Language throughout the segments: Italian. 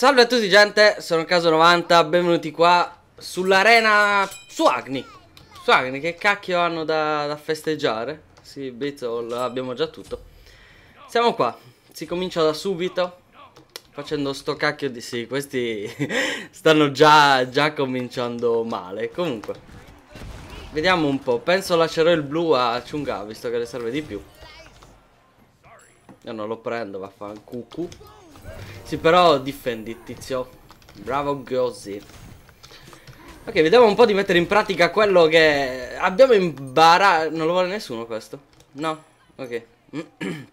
Salve a tutti gente, sono Caso90, benvenuti qua sull'arena su Agni Su Agni, che cacchio hanno da, da festeggiare? Sì, Beatle, abbiamo già tutto Siamo qua, si comincia da subito Facendo sto cacchio di sì, questi stanno già, già cominciando male Comunque, vediamo un po', penso lascerò il blu a Chunga visto che le serve di più Io non lo prendo, vaffanculo sì, però difendi, tizio. Bravo così. Ok, vediamo un po' di mettere in pratica quello che abbiamo imparato. Non lo vuole nessuno questo? No? Ok.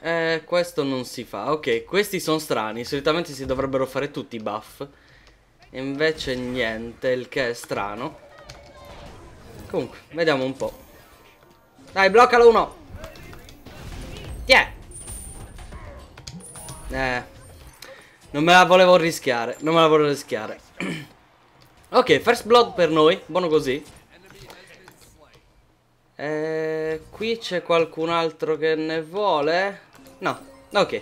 eh, questo non si fa. Ok, questi sono strani. Solitamente si dovrebbero fare tutti i buff. E invece niente, il che è strano. Comunque, vediamo un po'. Dai, bloccalo uno. Tiè. Yeah. Eh. Non me la volevo rischiare. Non me la volevo rischiare. ok, first blood per noi. Buono così. Eh, qui c'è qualcun altro che ne vuole? No, ok.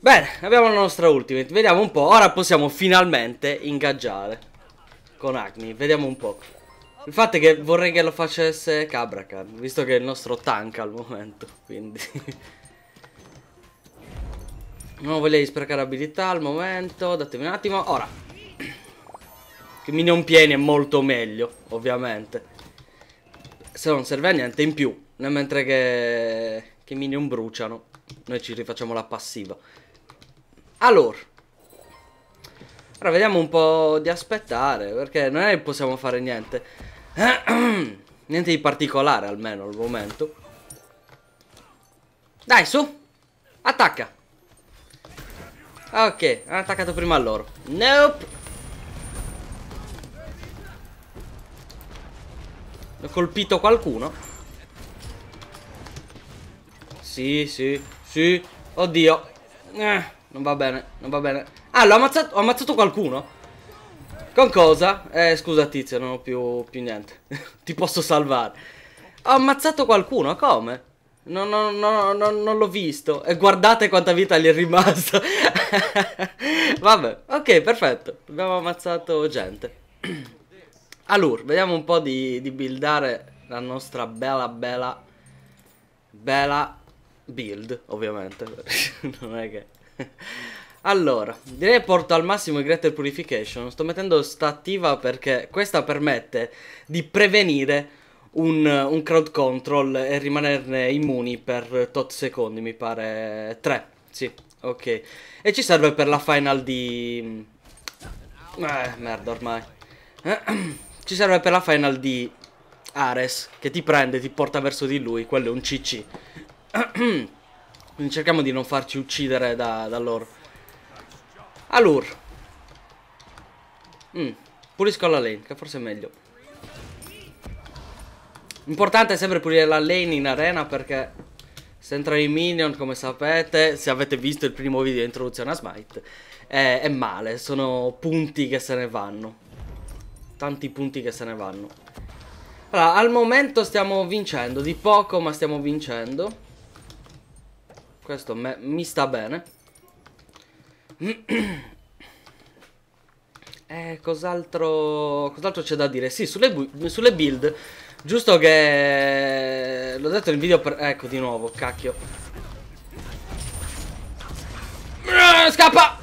Bene, abbiamo la nostra ultimate. Vediamo un po'. Ora possiamo finalmente ingaggiare con Agni. Vediamo un po'. Il fatto è che vorrei che lo facesse Cabracan, visto che è il nostro tank al momento, quindi... Non voglio sprecare abilità al momento. Datemi un attimo. Ora. Che minion pieni è molto meglio, ovviamente. Se non serve a niente in più. Nel Mentre che, che minion bruciano. Noi ci rifacciamo la passiva. Allora. Ora vediamo un po' di aspettare. Perché non è che possiamo fare niente. niente di particolare almeno al momento. Dai, su. Attacca. Ok, hanno attaccato prima a loro. Nope. Ho colpito qualcuno. Sì, sì, sì. Oddio. Eh, non va bene, non va bene. Ah, l'ho ammazzato, ho ammazzato qualcuno. Con cosa? Eh, scusa tizio, non ho più, più niente. Ti posso salvare. Ho ammazzato qualcuno, come? No, no, no, no, non l'ho visto. E guardate quanta vita gli è rimasta. Vabbè, ok, perfetto. Abbiamo ammazzato gente. Allora, vediamo un po' di, di buildare la nostra bella, bella, bella build, ovviamente. non è che... Allora, direi che porto al massimo il Greater Purification. Sto mettendo sta attiva perché questa permette di prevenire un, un crowd control e rimanerne immuni per tot secondi, mi pare 3. Sì, ok. E ci serve per la final di... Mm, eh, merda ormai. Ci serve per la final di Ares, che ti prende, ti porta verso di lui, quello è un CC. Quindi cerchiamo di non farci uccidere da, da loro. Allure. Mm, pulisco la lane, che forse è meglio. Importante è sempre pulire la lane in arena perché se entra i minion, come sapete, se avete visto il primo video di introduzione a Smite, è, è male. Sono punti che se ne vanno. Tanti punti che se ne vanno. Allora, al momento stiamo vincendo. Di poco, ma stiamo vincendo. Questo me, mi sta bene. Eh, cos'altro c'è da dire? Sì, sulle, sulle build Giusto che... L'ho detto nel video per... Ecco, di nuovo, cacchio. Eh, scappa!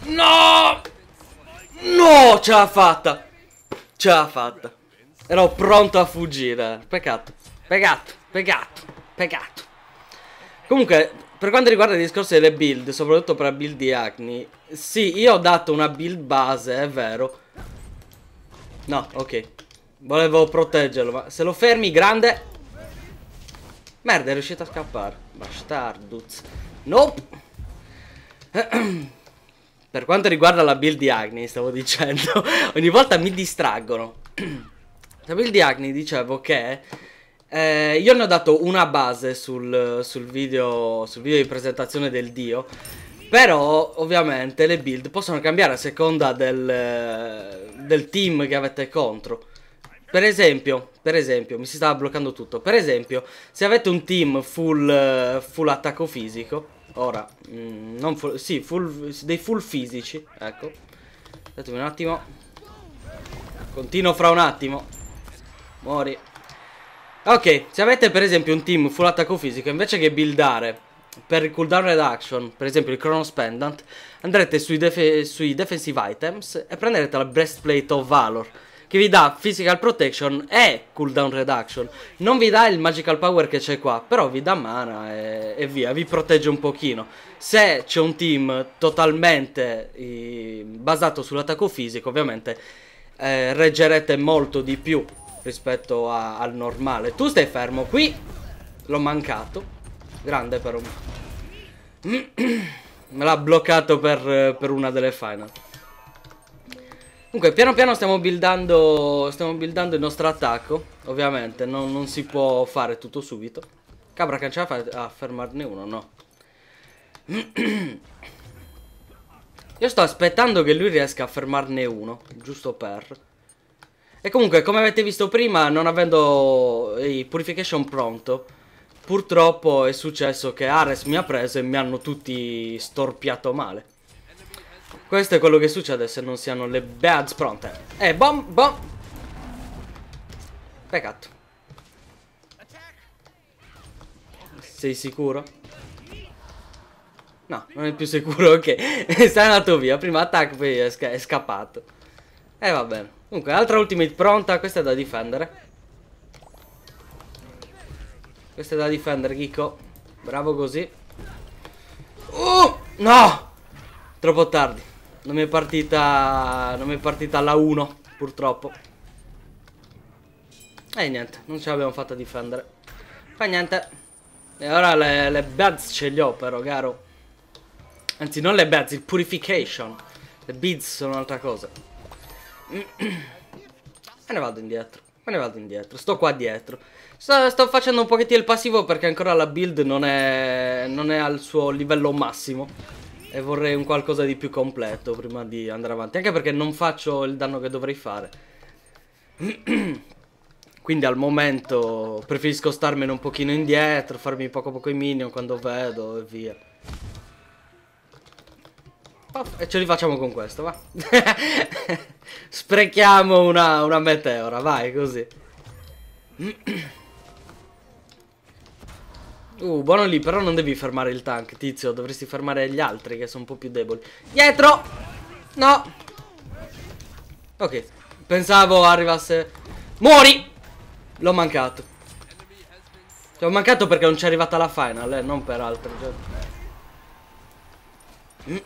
No! No, ce l'ha fatta! Ce l'ha fatta. Ero pronto a fuggire. Peccato. Peccato. Peccato. Peccato. Comunque, per quanto riguarda il discorso delle build, soprattutto per la build di Acne, sì, io ho dato una build base, è vero. No, ok. Volevo proteggerlo, ma se lo fermi, grande. Merda, è riuscito a scappare. Bastarduz. Nope. per quanto riguarda la build di Agni, stavo dicendo, ogni volta mi distraggono. la build di Agni dicevo che eh, io ne ho dato una base sul, sul, video, sul video di presentazione del dio. Però ovviamente le build possono cambiare a seconda del, del team che avete contro. Per esempio, per esempio, mi si stava bloccando tutto. Per esempio, se avete un team full, eh, full attacco fisico, ora, mh, mm, non full, sì, full, dei full fisici, ecco. Datemi un attimo. Continuo fra un attimo. Mori. Ok, se avete per esempio un team full attacco fisico, invece che buildare per il cooldown reduction, per esempio il Chronos Pendant, andrete sui, def sui defensive items e prenderete la breastplate of Valor che vi dà physical protection e cooldown reduction. Non vi dà il magical power che c'è qua, però vi dà mana e, e via, vi protegge un pochino. Se c'è un team totalmente eh, basato sull'attacco fisico, ovviamente eh, reggerete molto di più rispetto a, al normale. Tu stai fermo qui, l'ho mancato. Grande però. Me l'ha bloccato per, per una delle final. Comunque, piano piano stiamo buildando, stiamo buildando il nostro attacco. Ovviamente, non, non si può fare tutto subito. Cabra cancia a ah, fermarne uno, no. Io sto aspettando che lui riesca a fermarne uno, giusto per... E comunque, come avete visto prima, non avendo i purification pronto, purtroppo è successo che Ares mi ha preso e mi hanno tutti storpiato male. Questo è quello che succede se non si hanno le bats pronte. eh, bom, bom. Peccato. Sei sicuro? No, non è più sicuro, ok. Sei andato via, prima attacco, poi è, sca è scappato. E eh, va bene. Comunque, altra ultimate pronta, questa è da difendere. Questa è da difendere, Kiko. Bravo così. Oh! No! Troppo tardi. Non mi è partita. Non mi è partita la 1, purtroppo. E niente, non ce l'abbiamo fatta difendere. Fa niente. E ora le, le beds ce li ho però, caro. Anzi, non le beds, il purification. Le beads sono un'altra cosa. Me ne vado indietro. Me ne vado indietro. Sto qua dietro. Sto, sto facendo un pochettino il passivo perché ancora la build non è, non è al suo livello massimo. E vorrei un qualcosa di più completo prima di andare avanti. Anche perché non faccio il danno che dovrei fare. Quindi al momento preferisco starmene un pochino indietro, farmi poco poco i minion quando vedo e via. e ce li facciamo con questo, va. Sprechiamo una, una meteora, vai così. Uh, buono lì, però non devi fermare il tank, tizio. Dovresti fermare gli altri che sono un po' più deboli. Dietro! No! Ok, pensavo arrivasse... Muori! L'ho mancato. Cioè, ho mancato perché non ci è arrivata la final, eh, non per altro. Cioè.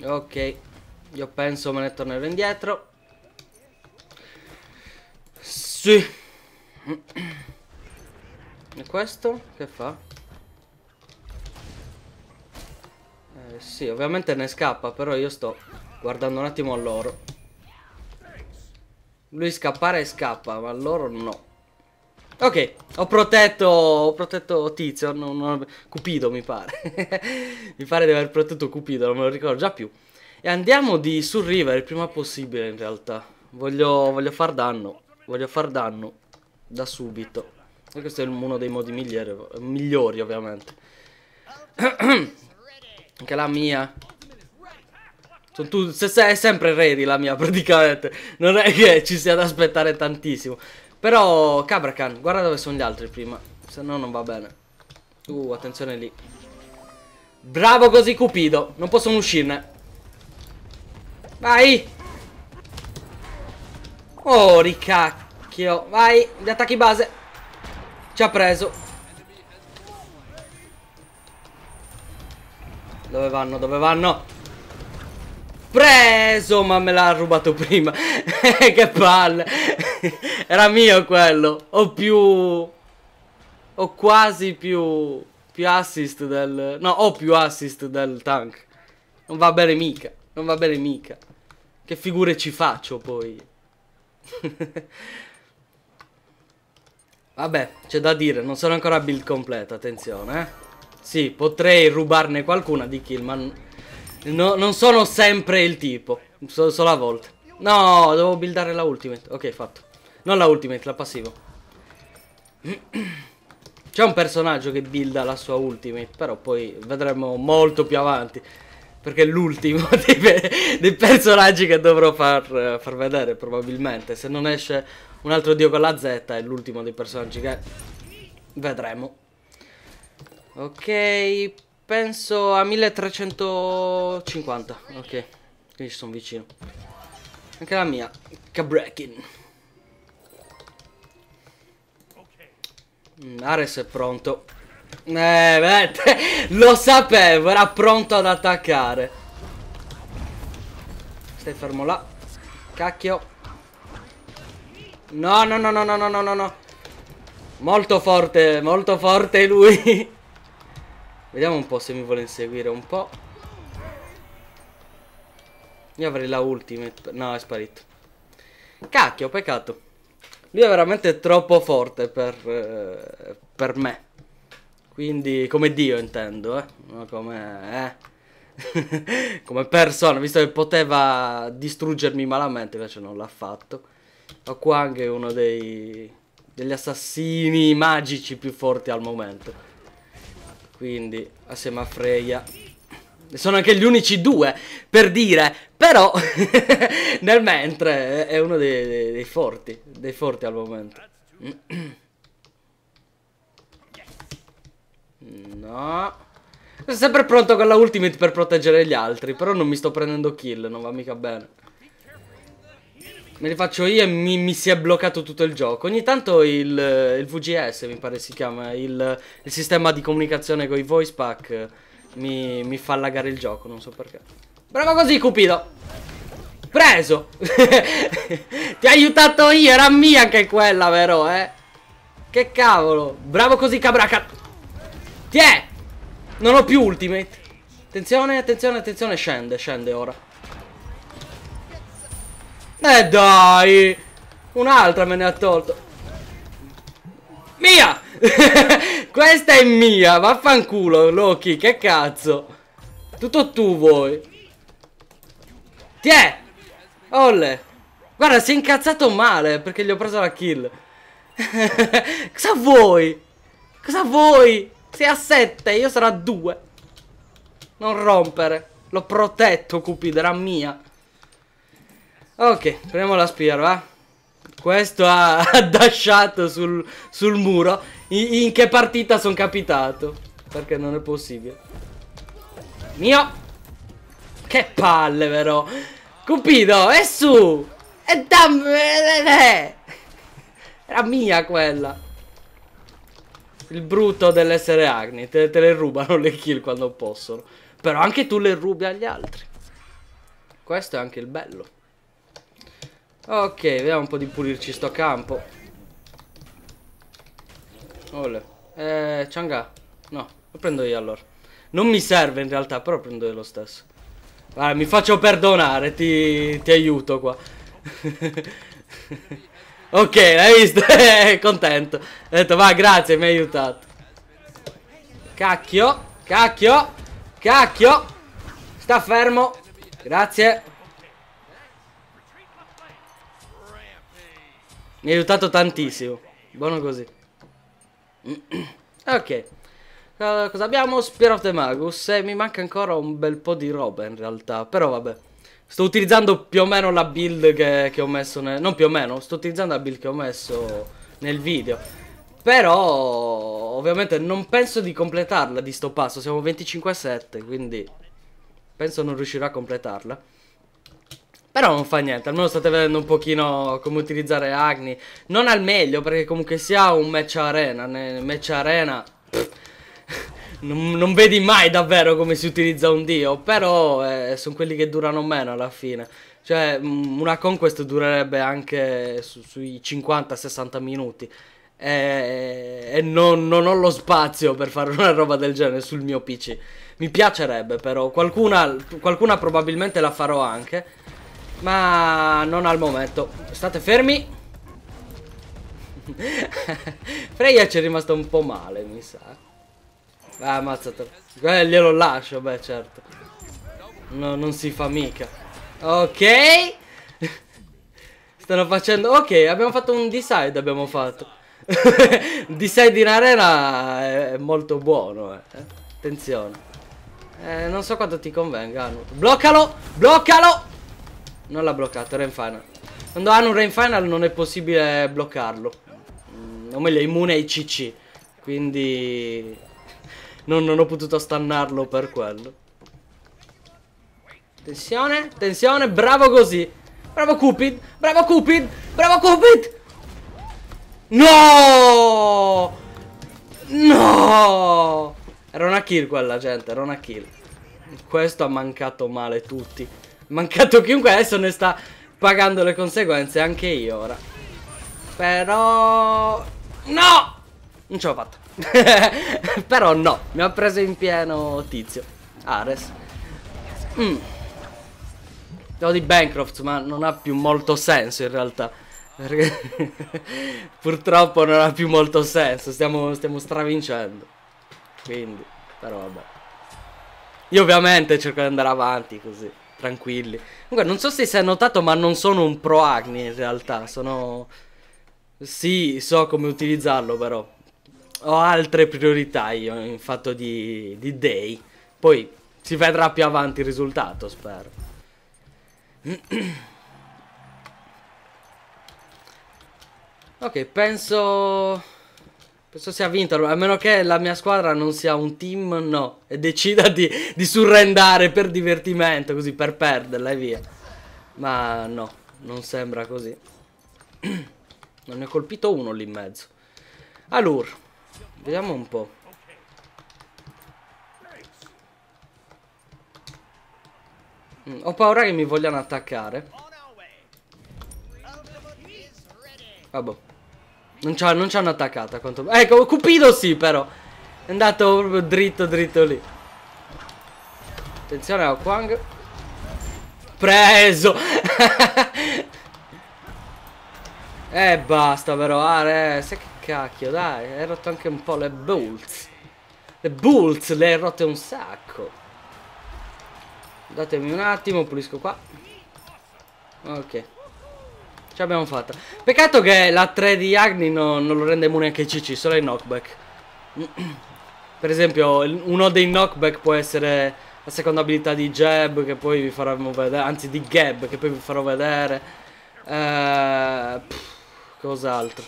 ok, io penso me ne tornerò indietro. Sì. E questo che fa? Eh, sì, ovviamente ne scappa, però io sto guardando un attimo a loro. Lui scappare scappa, ma loro no. Ok, ho protetto, ho protetto Tizio, non, non, Cupido mi pare. mi pare di aver protetto Cupido, non me lo ricordo già più. E andiamo di sul il prima possibile in realtà. Voglio, voglio far danno, voglio far danno da subito. E questo è uno dei modi migliori, migliori ovviamente. Anche la mia. Sono cioè, tu, se, sei sempre ready la mia praticamente. Non è che ci sia da aspettare tantissimo. Però, Cabracan, guarda dove sono gli altri prima. Se no non va bene. Uh, attenzione lì. Bravo così Cupido. Non possono uscirne. Vai. Oh, ricacchio. Vai, gli attacchi base. Ci ha preso Dove vanno? Dove vanno? Preso Ma me l'ha rubato prima Che palle Era mio quello Ho più Ho quasi più Più assist del No ho più assist del tank Non va bene mica Non va bene mica Che figure ci faccio poi Vabbè, c'è da dire, non sono ancora build completa, attenzione. Eh. Sì, potrei rubarne qualcuna di kill, ma no, non sono sempre il tipo. So, solo a volte. No, devo buildare la ultimate. Ok, fatto. Non la ultimate, la passivo. C'è un personaggio che builda la sua ultimate, però poi vedremo molto più avanti. Perché è l'ultimo dei, dei, personaggi che dovrò far, far vedere, probabilmente. Se non esce un altro dio con la Z è l'ultimo dei personaggi che vedremo. Ok, penso a 1350. Ok, quindi ci sono vicino. Anche la mia, Kabrekin. Mm, Ares è pronto. Eh, beh, lo sapevo, era pronto ad attaccare. Stai fermo là. Cacchio. No, no, no, no, no, no, no, no, no. Molto forte, molto forte lui. Vediamo un po' se mi vuole inseguire un po'. Io avrei la ultimate. No, è sparito. Cacchio, peccato. Lui è veramente troppo forte per, eh, per me. Quindi, come Dio intendo, eh. No, come... Eh. come persona, visto che poteva distruggermi malamente, invece non l'ha fatto. Ho Quang anche uno dei, degli assassini magici più forti al momento. Quindi, assieme a Freya. sono anche gli unici due, per dire. Però, nel mentre, è uno dei, dei, dei forti. Dei forti al momento. No. Sono sempre pronto con la ultimate per proteggere gli altri. Però non mi sto prendendo kill, non va mica bene. Me li faccio io e mi, mi, si è bloccato tutto il gioco. Ogni tanto il, il VGS, mi pare si chiama, il, il sistema di comunicazione con i voice pack mi, mi fa lagare il gioco, non so perché. Bravo così, Cupido! Preso! Ti ho aiutato io, era mia anche quella, vero, eh! Che cavolo! Bravo così, Cabraca! Tiè! Non ho più ultimate! Attenzione, attenzione, attenzione, scende, scende ora. Eh dai! Un'altra me ne ha tolto. Mia! Questa è mia, vaffanculo, Loki, che cazzo. Tutto tu vuoi. Tiè! Olle! Guarda, si è incazzato male perché gli ho preso la kill. Cosa vuoi? Cosa vuoi? Sei a 7, io sarò a 2. Non rompere. L'ho protetto, Cupido, era mia. Ok, prendiamo la spear, va? Questo ha, ha dashato sul, sul muro. In, in, che partita sono capitato? Perché non è possibile. Mio! Che palle, vero? Cupido, è su! E dammi! Eh, eh, eh. Era mia quella. Il brutto dell'essere Agni. Te, te le rubano le kill quando possono. Però anche tu le rubi agli altri. Questo è anche il bello. Ok, vediamo un po' di pulirci sto campo. Ole. Eh, Changa. No, lo prendo io allora. Non mi serve in realtà, però prendo io lo stesso. Guarda, mi faccio perdonare, ti, ti aiuto qua. ok, l'hai visto? Eh, contento. Ho detto, va, grazie, mi hai aiutato. Cacchio, cacchio, cacchio. Sta fermo. Grazie. Mi ha aiutato tantissimo. Buono così. ok. Uh, cosa abbiamo? Spear of the Magus. E eh, mi manca ancora un bel po' di roba in realtà. Però vabbè. Sto utilizzando più o meno la build che, che ho messo nel... Non più o meno, sto utilizzando la build che ho messo nel video. Però, ovviamente, non penso di completarla di sto passo. Siamo 25 a 7, quindi... Penso non riuscirò a completarla. Però non fa niente, almeno state vedendo un pochino come utilizzare Agni. Non al meglio, perché comunque sia un match arena. Nel match arena... Pff, non, non, vedi mai davvero come si utilizza un dio. Però eh, sono quelli che durano meno alla fine. Cioè, mm, una conquest durerebbe anche su, sui 50-60 minuti. E, e non, non ho lo spazio per fare una roba del genere sul mio PC. Mi piacerebbe però, qualcuna, qualcuna probabilmente la farò anche. Ma non al momento State fermi Freya ci è rimasto un po' male mi sa Beh ah, ammazzato eh, Glielo lascio beh certo No non si fa mica Ok Stanno facendo Ok abbiamo fatto un decide abbiamo fatto Decide in arena è molto buono eh. Attenzione eh, Non so quanto ti convenga Bloccalo Bloccalo non l'ha bloccato, Rain Final. Quando hanno un Rain Final non è possibile bloccarlo. Mm, o meglio, è immune ai CC. Quindi... Non, non ho potuto stannarlo per quello. Tensione, tensione, bravo così. Bravo Cupid, bravo Cupid, bravo Cupid. No! No! Era una kill quella gente, era una kill. Questo ha mancato male tutti mancato chiunque adesso ne sta pagando le conseguenze anche io ora. Però... No! Non ce l'ho fatta. Però no, mi ha preso in pieno tizio. Ares. Mm. Quello di Bancroft, ma non ha più molto senso in realtà. Purtroppo non ha più molto senso, stiamo, stiamo stravincendo. Quindi, però vabbè. Io ovviamente cerco di andare avanti così tranquilli. Comunque, non so se si è notato, ma non sono un pro Agni in realtà. Sono. Sì, so come utilizzarlo, però. Ho altre priorità io in fatto di, di day. Poi si vedrà più avanti il risultato, spero. ok, penso. Penso sia vinto, a meno che la mia squadra non sia un team, no. E decida di, di surrendare per divertimento, così per perderla e via. Ma no, non sembra così. Non ne ho colpito uno lì in mezzo. Allora, vediamo un po'. Mm, ho paura che mi vogliano attaccare. Vabbè. Non ci hanno, hanno attaccata quanto... Ecco, Cupido sì però È andato proprio dritto dritto lì Attenzione a Quang Preso Eh basta però Are, ah, sai che cacchio dai Hai rotto anche un po' le bolts Le bolts le hai rotte un sacco Datemi un attimo Pulisco qua Ok Ce l'abbiamo fatta. Peccato che la 3 di Agni no, non lo rende immune anche i CC, solo i knockback. per esempio, uno dei knockback può essere la seconda abilità di Jab, che poi vi farò vedere, anzi di Gab, che poi vi farò vedere. Eh, Cos'altro?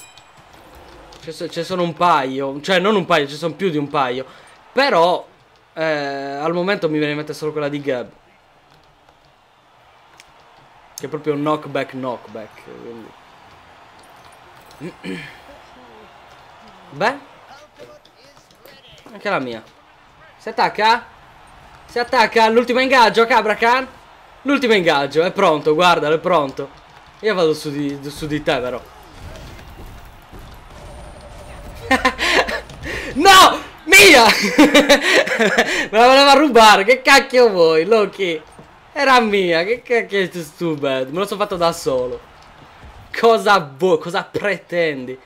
Ce sono un paio, cioè non un paio, ci sono più di un paio. Però eh, al momento mi viene in mente solo quella di Gab. Che è proprio knockback knockback. Quindi. Beh. Anche la mia. Si attacca? Si attacca all'ultimo ingaggio, Cabracan. L'ultimo ingaggio, è pronto, guardalo, è pronto. Io vado su di, su di te però. no! Mia! Me la voleva rubare, che cacchio vuoi, Loki? Era mia, che cacchio è stupid? Me lo sono fatto da solo. Cosa vuoi? Cosa pretendi?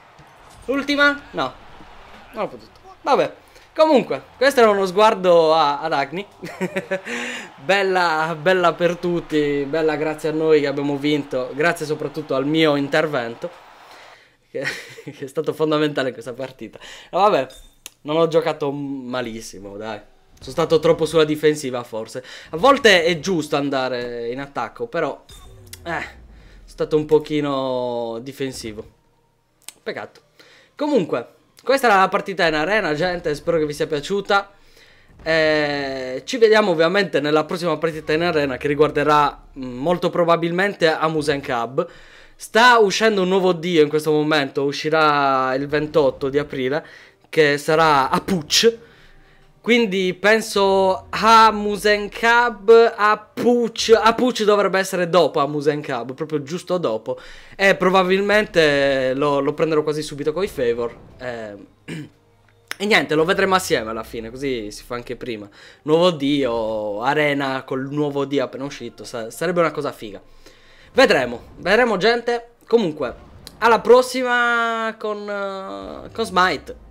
L'ultima? No. Non l'ho potuto. Vabbè. Comunque, questo era uno sguardo a, ad Agni. bella, bella per tutti, bella grazie a noi che abbiamo vinto, grazie soprattutto al mio intervento, che, che è stato fondamentale in questa partita. vabbè, non ho giocato malissimo, dai. Sono stato troppo sulla difensiva forse. A volte è giusto andare in attacco, però... Eh, sono stato un pochino difensivo. Peccato. Comunque, questa era la partita in arena, gente. Spero che vi sia piaciuta. Eh, ci vediamo ovviamente nella prossima partita in arena che riguarderà mm, molto probabilmente Amusen Cub. Sta uscendo un nuovo dio in questo momento, uscirà il 28 di aprile, che sarà Apuch quindi penso a Musenkab, a Pucci. A Pucci dovrebbe essere dopo a Musen proprio giusto dopo. E probabilmente lo, lo prenderò quasi subito con i favor. E... Eh, e niente, lo vedremo assieme alla fine, così si fa anche prima. Nuovo Dio, Arena col nuovo Dio appena uscito, sarebbe una cosa figa. Vedremo, vedremo gente. Comunque, alla prossima con, uh, con Smite.